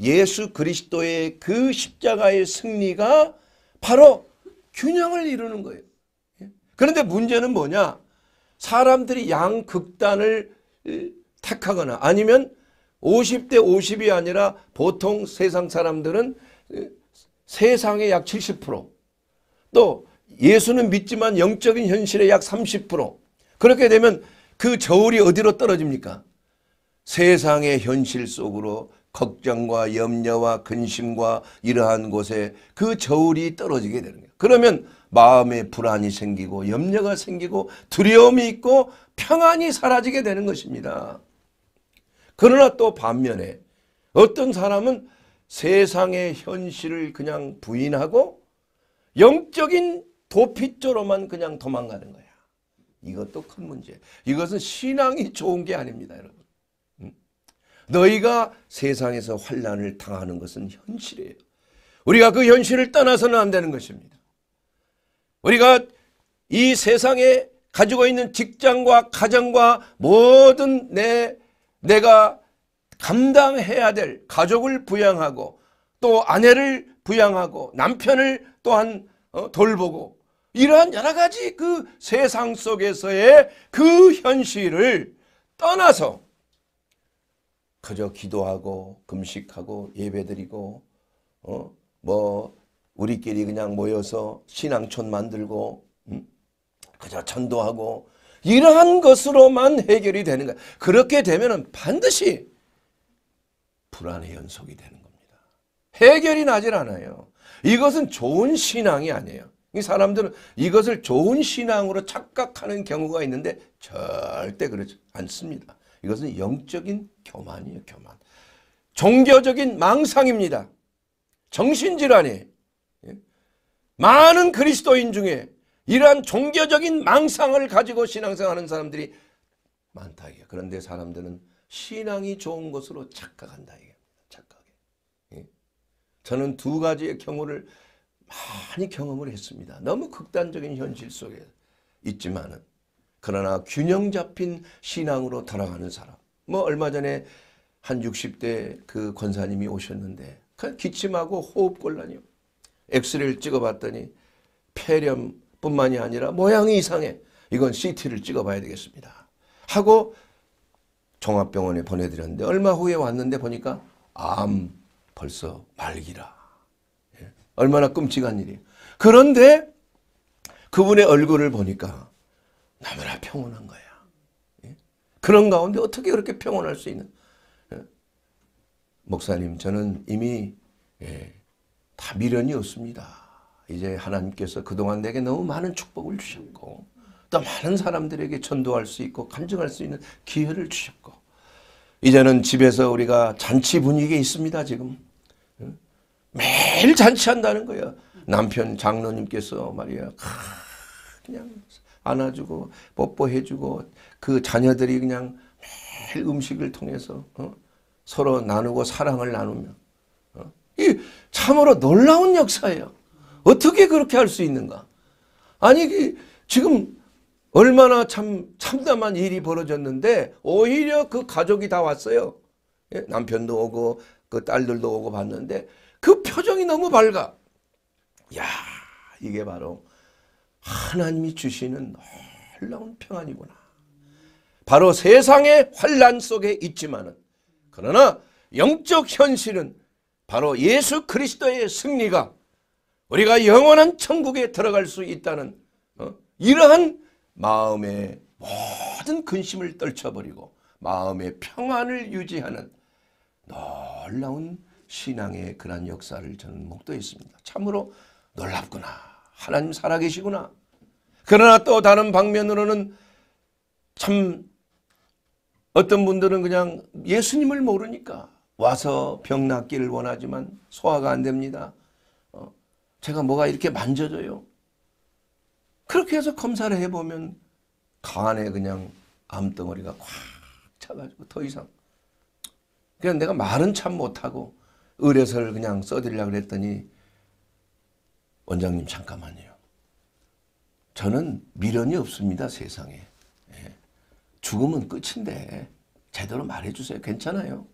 예수 그리스도의 그 십자가의 승리가 바로 균형을 이루는 거예요. 예? 그런데 문제는 뭐냐? 사람들이 양극단을 택하거나 아니면 50대 50이 아니라 보통 세상 사람들은 세상의 약 70%또 예수는 믿지만 영적인 현실의 약 30% 그렇게 되면 그 저울이 어디로 떨어집니까? 세상의 현실 속으로 걱정과 염려와 근심과 이러한 곳에 그 저울이 떨어지게 되는 거예요. 그러면 마음에 불안이 생기고 염려가 생기고 두려움이 있고 평안이 사라지게 되는 것입니다. 그러나 또 반면에 어떤 사람은 세상의 현실을 그냥 부인하고 영적인 도피조로만 그냥 도망가는 거야. 이것도 큰 문제. 이것은 신앙이 좋은 게 아닙니다, 여러분. 너희가 세상에서 환란을 당하는 것은 현실이에요. 우리가 그 현실을 떠나서는 안 되는 것입니다. 우리가 이 세상에 가지고 있는 직장과 가정과 모든 내 내가 감당해야 될 가족을 부양하고 또 아내를 부양하고 남편을 또한 어? 돌보고 이러한 여러 가지 그 세상 속에서의 그 현실을 떠나서 그저 기도하고 금식하고 예배드리고 어? 뭐 우리끼리 그냥 모여서 신앙촌 만들고 음? 그저 전도하고 이러한 것으로만 해결이 되는 거야. 그렇게 되면 반드시 불안의 연속이 되는 겁니다. 해결이 나질 않아요. 이것은 좋은 신앙이 아니에요. 이 사람들은 이것을 좋은 신앙으로 착각하는 경우가 있는데 절대 그렇지 않습니다. 이것은 영적인 교만이에요, 교만. 종교적인 망상입니다. 정신질환이 예? 많은 그리스도인 중에 이러한 종교적인 망상을 가지고 신앙생활하는 사람들이 많다. 그런데 사람들은 신앙이 좋은 것으로 착각한다. 저는 두 가지의 경우를 많이 경험을 했습니다. 너무 극단적인 현실 속에 있지만은 그러나 균형 잡힌 신앙으로 돌아가는 사람. 뭐 얼마 전에 한 60대 그 권사님이 오셨는데 그 기침하고 호흡곤란이요. 엑스레이를 찍어봤더니 폐렴뿐만이 아니라 모양이 이상해. 이건 CT를 찍어봐야 되겠습니다. 하고 종합병원에 보내드렸는데 얼마 후에 왔는데 보니까 암 벌써 말기라. 예? 얼마나 끔찍한 일이에요. 그런데 그분의 얼굴을 보니까 너무나 아 평온한 거야. 예? 그런 가운데 어떻게 그렇게 평온할 수 있는? 예? 목사님, 저는 이미 예, 다 미련이 없습니다. 이제 하나님께서 그동안 내게 너무 많은 축복을 주셨고 또 많은 사람들에게 전도할 수 있고 간증할 수 있는 기회를 주셨고 이제는 집에서 우리가 잔치 분위기에 있습니다 지금 매일 잔치한다는 거예요. 남편 장로님께서 말이야 그냥 안아주고 뽀뽀해주고 그 자녀들이 그냥 매일 음식을 통해서 어? 서로 나누고 사랑을 나누며 어? 이 참으로 놀라운 역사예요. 어떻게 그렇게 할 수 있는가? 아니 지금 얼마나 참 참담한 일이 벌어졌는데 오히려 그 가족이 다 왔어요. 예, 남편도 오고 그 딸들도 오고 봤는데 그 표정이 너무 밝아. 야, 이게 바로 하나님이 주시는 놀라운 평안이구나. 바로 세상의 환란 속에 있지만은 그러나 영적 현실은 바로 예수 그리스도의 승리가 우리가 영원한 천국에 들어갈 수 있다는 어? 이러한 마음의 모든 근심을 떨쳐버리고 마음의 평안을 유지하는 놀라운 신앙의 그러한 역사를 저는 목도했습니다. 참으로 놀랍구나. 하나님 살아계시구나. 그러나 또 다른 방면으로는 참 어떤 분들은 그냥 예수님을 모르니까 와서 병 낫기를 원하지만 소화가 안 됩니다. 어, 제가 뭐가 이렇게 만져져요. 그렇게 해서 검사를 해보면 간에 그냥 암덩어리가 꽉 차가지고 더 이상 그냥 내가 말은 참 못하고 의뢰서를 그냥 써드리려고 했더니 원장님 잠깐만요. 저는 미련이 없습니다. 세상에. 예. 죽으면 끝인데 제대로 말해주세요. 괜찮아요.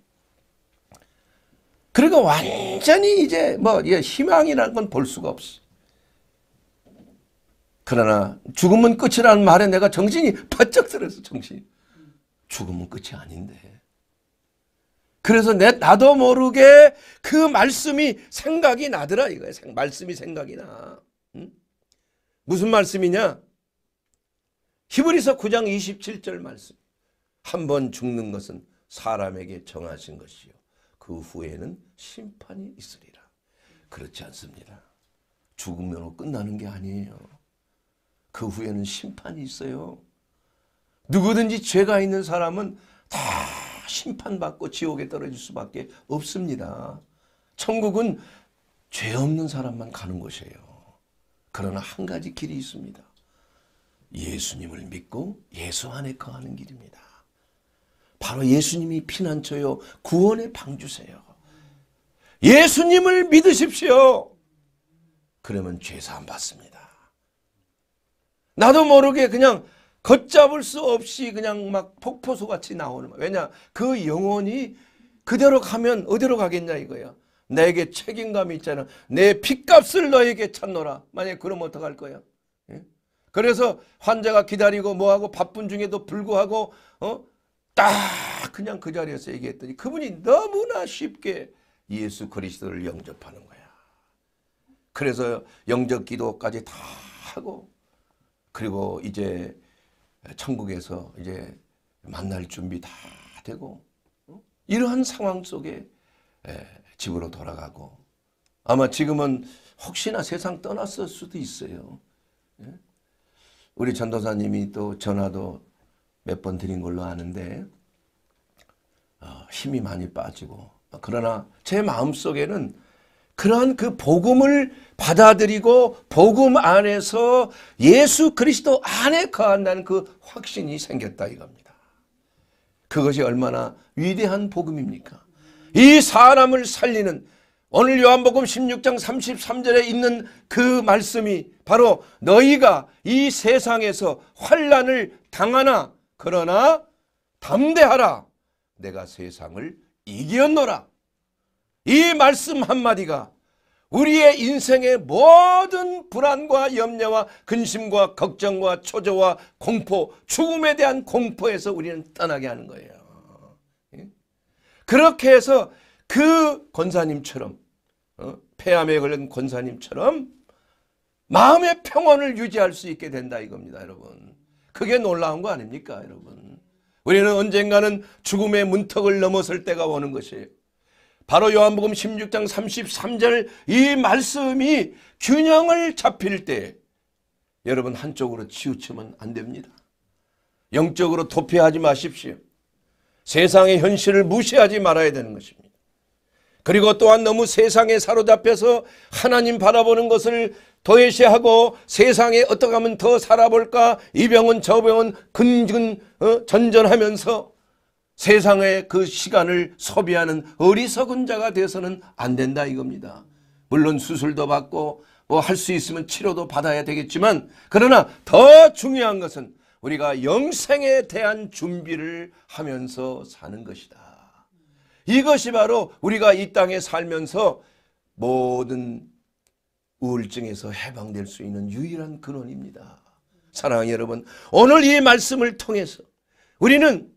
그러니 완전히 이제 뭐 예, 희망이라는 건 볼 수가 없어. 그러나 죽으면 끝이라는 말에 내가 정신이 바짝 들어 정신. 죽으면 끝이 아닌데. 그래서 내, 나도 모르게 그 말씀이 생각이 나더라 이거야. 말씀이 생각이 나. 응? 무슨 말씀이냐? 히브리서 9장 27절 말씀. 한 번 죽는 것은 사람에게 정하신 것이요. 그 후에는 심판이 있으리라. 그렇지 않습니다. 죽으로 끝나는 게 아니에요. 그 후에는 심판이 있어요. 누구든지 죄가 있는 사람은 다 심판받고 지옥에 떨어질 수밖에 없습니다. 천국은 죄 없는 사람만 가는 곳이에요. 그러나 한 가지 길이 있습니다. 예수님을 믿고 예수 안에 거하는 길입니다. 바로 예수님이 피난처요 구원의 방주세요. 예수님을 믿으십시오. 그러면 죄 사함 받습니다. 나도 모르게 그냥 걷잡을 수 없이 그냥 막 폭포수 같이 나오는 거 왜냐 그 영혼이 그대로 가면 어디로 가겠냐 이거야. 내게 책임감이 있잖아. 내 핏값을 너에게 찾노라. 만약에 그럼 어떡할 거야. 예? 그래서 환자가 기다리고 뭐하고 바쁜 중에도 불구하고 어? 딱 그냥 그 자리에서 얘기했더니 그분이 너무나 쉽게 예수 그리스도를 영접하는 거야. 그래서 영접 기도까지 다 하고 그리고 이제 천국에서 이제 만날 준비 다 되고 어? 이러한 상황 속에 예, 집으로 돌아가고 아마 지금은 혹시나 세상 떠났을 수도 있어요. 예? 우리 전도사님이 또 전화도 몇 번 드린 걸로 아는데 어, 힘이 많이 빠지고 그러나 제 마음속에는 그러한 그 복음을 받아들이고 복음 안에서 예수 그리스도 안에 거한다는 그 확신이 생겼다 이겁니다. 그것이 얼마나 위대한 복음입니까? 이 사람을 살리는 오늘 요한복음 16장 33절에 있는 그 말씀이 바로 너희가 이 세상에서 환란을 당하나 그러나 담대하라 내가 세상을 이겼노라 이 말씀 한마디가 우리의 인생의 모든 불안과 염려와 근심과 걱정과 초조와 공포, 죽음에 대한 공포에서 우리는 떠나게 하는 거예요. 예? 그렇게 해서 그 권사님처럼 어? 폐암에 걸린 권사님처럼 마음의 평온을 유지할 수 있게 된다 이겁니다 여러분. 그게 놀라운 거 아닙니까 여러분. 우리는 언젠가는 죽음의 문턱을 넘어설 때가 오는 것이에요. 바로 요한복음 16장 33절 이 말씀이 균형을 잡힐 때 여러분 한쪽으로 치우치면 안 됩니다. 영적으로 도피하지 마십시오. 세상의 현실을 무시하지 말아야 되는 것입니다. 그리고 또한 너무 세상에 사로잡혀서 하나님 바라보는 것을 도외시하고 세상에 어떻게 하면 더 살아볼까 이 병은 저 병은 근근 어? 전전하면서 세상의 그 시간을 소비하는 어리석은 자가 돼서는 안 된다 이겁니다. 물론 수술도 받고 뭐 할 수 있으면 치료도 받아야 되겠지만 그러나 더 중요한 것은 우리가 영생에 대한 준비를 하면서 사는 것이다. 이것이 바로 우리가 이 땅에 살면서 모든 우울증에서 해방될 수 있는 유일한 근원입니다. 사랑하는 여러분 오늘 이 말씀을 통해서 우리는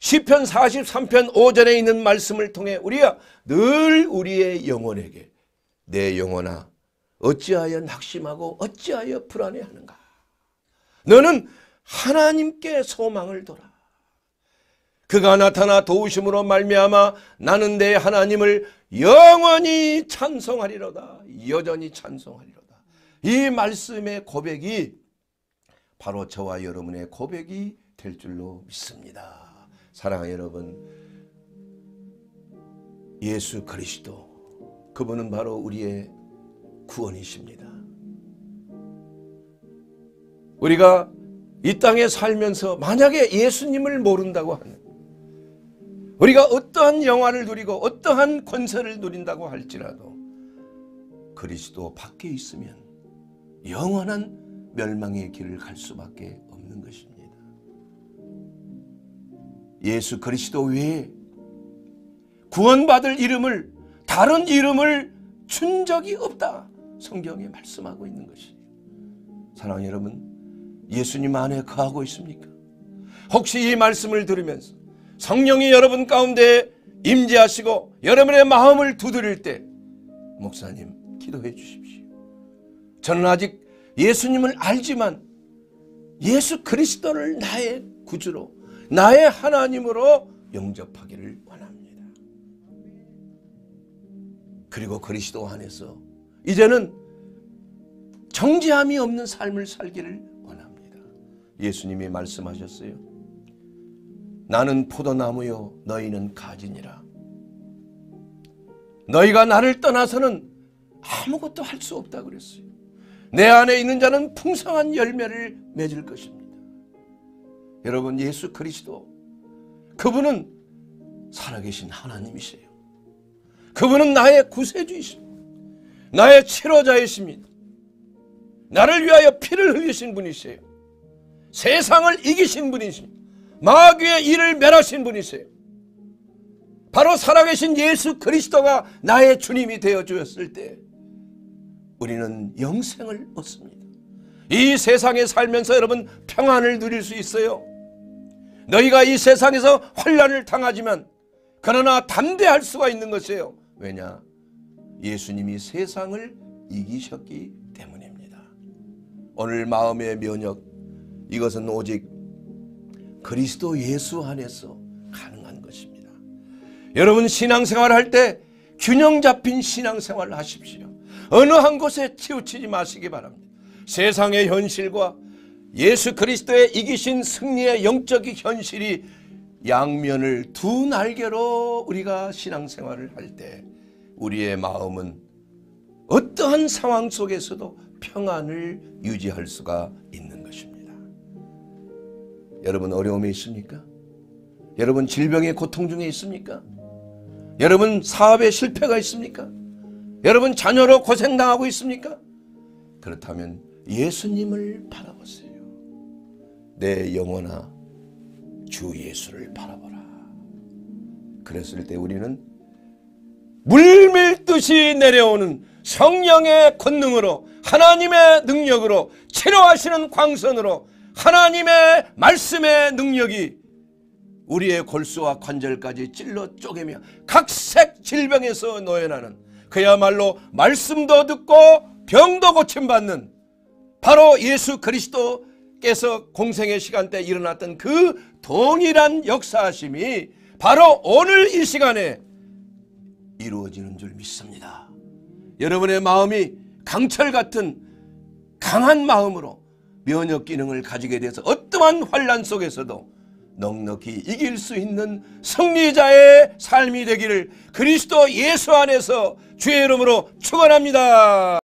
시편 43편 5절에 있는 말씀을 통해 우리가 늘 우리의 영혼에게 내 영혼아 어찌하여 낙심하고 어찌하여 불안해하는가 너는 하나님께 소망을 둬라 그가 나타나 도우심으로 말미암아 나는 내 하나님을 영원히 찬송하리로다 여전히 찬송하리로다 이 말씀의 고백이 바로 저와 여러분의 고백이 될 줄로 믿습니다 사랑하는 여러분, 예수 그리스도, 그분은 바로 우리의 구원이십니다. 우리가 이 땅에 살면서 만약에 예수님을 모른다고 하는 우리가 어떠한 영화를 누리고 어떠한 권세를 누린다고 할지라도 그리스도 밖에 있으면 영원한 멸망의 길을 갈 수밖에 없는 것입니다. 예수 그리스도 외에 구원받을 이름을 다른 이름을 준 적이 없다. 성경에 말씀하고 있는 것이. 사랑하는 여러분, 예수님 안에 거하고 있습니까? 혹시 이 말씀을 들으면서 성령이 여러분 가운데 임재하시고 여러분의 마음을 두드릴 때 목사님 기도해 주십시오. 저는 아직 예수님을 알지만 예수 그리스도를 나의 구주로 나의 하나님으로 영접하기를 원합니다. 그리고 그리스도 안에서 이제는 정지함이 없는 삶을 살기를 원합니다. 예수님이 말씀하셨어요. 나는 포도나무요 너희는 가지니라. 너희가 나를 떠나서는 아무것도 할 수 없다 그랬어요. 내 안에 있는 자는 풍성한 열매를 맺을 것입니다. 여러분 예수 그리스도 그분은 살아계신 하나님이세요. 그분은 나의 구세주이십니다. 나의 치료자이십니다. 나를 위하여 피를 흘리신 분이세요. 세상을 이기신 분이십니다. 마귀의 일을 멸하신 분이세요. 바로 살아계신 예수 그리스도가 나의 주님이 되어 주었을 때 우리는 영생을 얻습니다. 이 세상에 살면서 여러분 평안을 누릴 수 있어요. 너희가 이 세상에서 환란을 당하지만 그러나 담대할 수가 있는 것이에요. 왜냐? 예수님이 세상을 이기셨기 때문입니다. 오늘 마음의 면역 이것은 오직 그리스도 예수 안에서 가능한 것입니다. 여러분 신앙생활 할때 균형 잡힌 신앙생활을 하십시오. 어느 한 곳에 치우치지 마시기 바랍니다. 세상의 현실과 예수 그리스도의 이기신 승리의 영적인 현실이 양면을 두 날개로 우리가 신앙생활을 할 때 우리의 마음은 어떠한 상황 속에서도 평안을 유지할 수가 있는 것입니다. 여러분 어려움에 있습니까? 여러분 질병의 고통 중에 있습니까? 여러분 사업에 실패가 있습니까? 여러분 자녀로 고생당하고 있습니까? 그렇다면 예수님을 바라보세요. 내 영혼아 주 예수를 바라보라. 그랬을 때 우리는 물밀듯이 내려오는 성령의 권능으로 하나님의 능력으로 치료하시는 광선으로 하나님의 말씀의 능력이 우리의 골수와 관절까지 찔러 쪼개며 각색 질병에서 노연하는 그야말로 말씀도 듣고 병도 고침받는 바로 예수 그리스도 께서 공생의 시간대에 일어났던 그 동일한 역사심이 바로 오늘 이 시간에 이루어지는 줄 믿습니다. 여러분의 마음이 강철 같은 강한 마음으로 면역 기능을 가지게 돼서 어떠한 환란 속에서도 넉넉히 이길 수 있는 승리자의 삶이 되기를 그리스도 예수 안에서 주의 이름으로 축원합니다.